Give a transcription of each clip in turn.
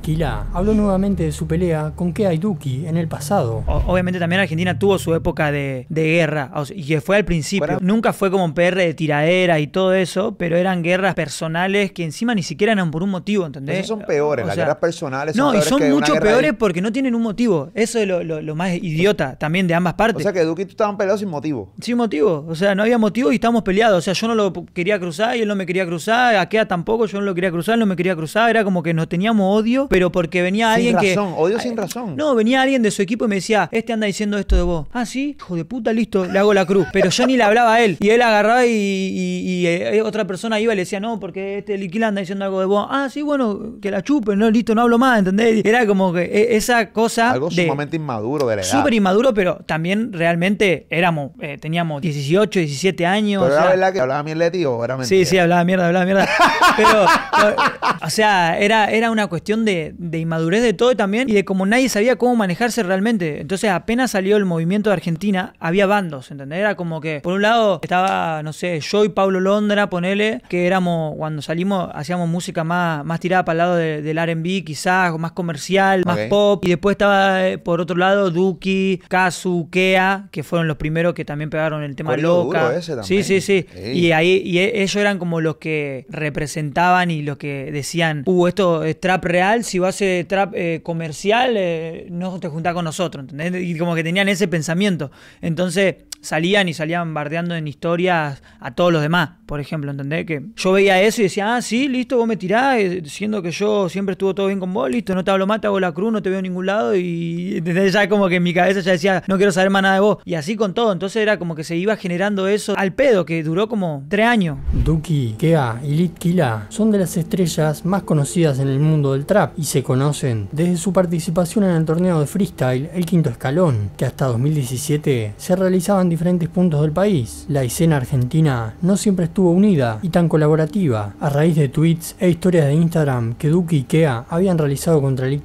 Kila, hablo nuevamente de su pelea con Kea Duki en el pasado. obviamente también Argentina tuvo su época de, guerra, y que fue al principio. Nunca fue como un PR de tiradera y todo eso, pero eran guerras personales que encima ni siquiera eran por un motivo, ¿entendés? son peores, las guerras personales son No, y son mucho peores porque no tienen un motivo. Eso es lo, más idiota también de ambas partes. O sea que Duki tú estaban peleados sin motivo. Sin motivo, o sea, no había motivo y estábamos peleados. O sea, yo no lo quería cruzar y él no me quería cruzar, Akea tampoco, yo no lo quería cruzar, él no me quería cruzar. Era como que nos teníamos odio pero porque venía alguien sin razón, que. Odio sin razón. No, venía alguien de su equipo y me decía, este anda diciendo esto de vos. Ah, sí, hijo de puta, listo, le hago la cruz. Pero yo ni le hablaba a él. Y él agarraba y, eh, otra persona iba y le decía, no, porque este Liquila anda diciendo algo de vos. Ah, sí, bueno, que la chupe no, listo, no hablo más, ¿entendés? Era como que e, esa cosa. Algo sumamente inmaduro de la edad. Súper inmaduro, pero también realmente éramos, eh, teníamos 18, 17 años. hablaba mierda de Sí, sí, hablaba mierda, hablaba mierda. pero, o sea, era, era una cuestión de, inmadurez de todo también y de como nadie sabía cómo manejarse realmente. Entonces apenas salió el movimiento de Argentina, había bandos, ¿entendés? Era como que, por un lado estaba, no sé, yo y Pablo Londra, ponele, que éramos, cuando salimos, hacíamos música más, más tirada para el lado del RB, quizás, más comercial, más pop. Y después estaba, eh, por otro lado, Duki, Kazu, Kea, que fueron los primeros que también pegaron el tema loca. sí, sí, sí, Y ahí y ellos eran como los que representaban y los que decían, uh, esto es trap real si vas a eh, hacer trap eh, comercial, eh, no te junta con nosotros, ¿entendés? Y como que tenían ese pensamiento. Entonces, salían y salían bardeando en historias a todos los demás, por ejemplo, ¿entendés? Que yo veía eso y decía, ah, sí, listo, vos me tirás, eh, siendo que yo siempre estuvo todo bien con vos, listo, no te hablo más, te hago la cruz, no te veo en ningún lado y desde ya como que en mi cabeza ya decía, no quiero saber más nada de vos. Y así con todo, entonces era como que se iba generando eso al pedo, que duró como tres años. Duki, Kea y Litkila son de las estrellas más conocidas en el mundo del trap y se conocen desde su participación en el torneo de freestyle El Quinto Escalón, que hasta 2017 se realizaban diferentes puntos del país. La escena argentina no siempre estuvo unida y tan colaborativa, a raíz de tweets e historias de Instagram que Duque y Kea habían realizado contra el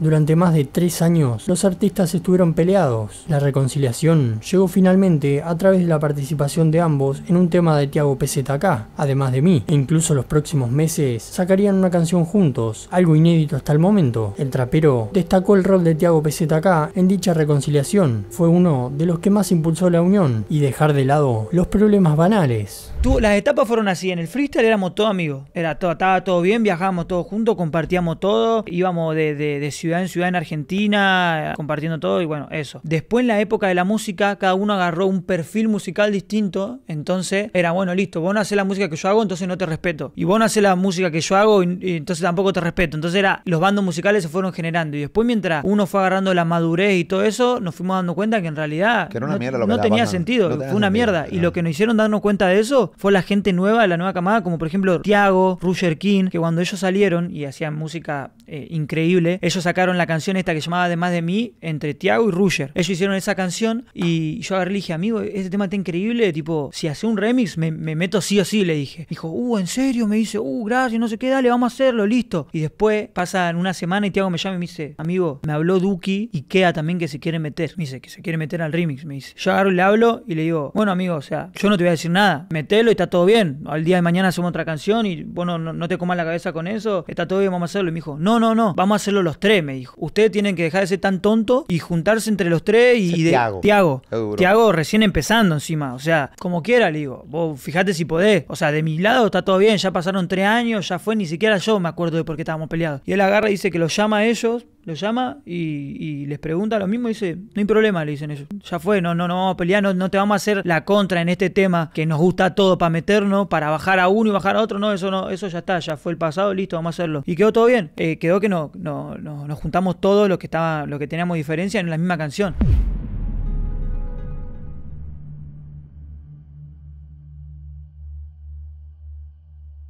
Durante más de tres años, los artistas estuvieron peleados. La reconciliación llegó finalmente a través de la participación de ambos en un tema de Tiago PZK, además de mí, e incluso los próximos meses sacarían una canción juntos, algo inédito hasta el momento. El trapero destacó el rol de Tiago PZK en dicha reconciliación, fue uno de los que más impulsó la y dejar de lado los problemas banales. las etapas fueron así, en el freestyle éramos todos amigos, era todo, estaba todo bien, viajábamos todos juntos, compartíamos todo, íbamos de, ciudad en ciudad en Argentina, compartiendo todo y bueno, eso. Después en la época de la música, cada uno agarró un perfil musical distinto, entonces era bueno, listo, vos no haces la música que yo hago, entonces no te respeto. Y vos no haces la música que yo hago, y, entonces tampoco te respeto. Entonces era, los bandos musicales se fueron generando y después mientras uno fue agarrando la madurez y todo eso, nos fuimos dando cuenta que en realidad... Que no, tenía sentido, fue una mierda. Y lo que nos hicieron darnos cuenta de eso fue la gente nueva la nueva camada, como por ejemplo Tiago, Roger King, que cuando ellos salieron y hacían música eh, increíble. Ellos sacaron la canción esta que llamaba Además de mí entre Tiago y Ruger. Ellos hicieron esa canción y yo agarré y dije, amigo, este tema está increíble. Tipo, si hace un remix, me, meto sí o sí, le dije. Dijo, uh, en serio, me dice, uh, gracias, no sé qué, dale, vamos a hacerlo, listo. Y después pasan una semana y Tiago me llama y me dice, amigo, me habló Duki y queda también que se quiere meter. Me dice, que se quiere meter al remix, me dice. Yo agarro y le hablo y le digo, bueno, amigo, o sea, yo no te voy a decir nada, metelo y está todo bien. Al día de mañana hacemos otra canción y bueno, no, no te comas la cabeza con eso, está todo bien, vamos a hacerlo. Y me dijo, no no, no, no, vamos a hacerlo los tres, me dijo. Ustedes tienen que dejar de ser tan tonto y juntarse entre los tres y... Tiago. Tiago. recién empezando encima, o sea, como quiera, le digo, vos fijate si podés. O sea, de mi lado está todo bien, ya pasaron tres años, ya fue, ni siquiera yo me acuerdo de por qué estábamos peleados. Y él agarra y dice que los llama a ellos lo llama y, les pregunta lo mismo y dice, no hay problema, le dicen ellos. Ya fue, no, no, no vamos a pelear, no, no te vamos a hacer la contra en este tema que nos gusta todo para meternos, para bajar a uno y bajar a otro. No, eso no, eso ya está, ya fue el pasado, listo, vamos a hacerlo. Y quedó todo bien. Eh, quedó que no, no, nos juntamos todos los que estaba, los que teníamos diferencia en la misma canción.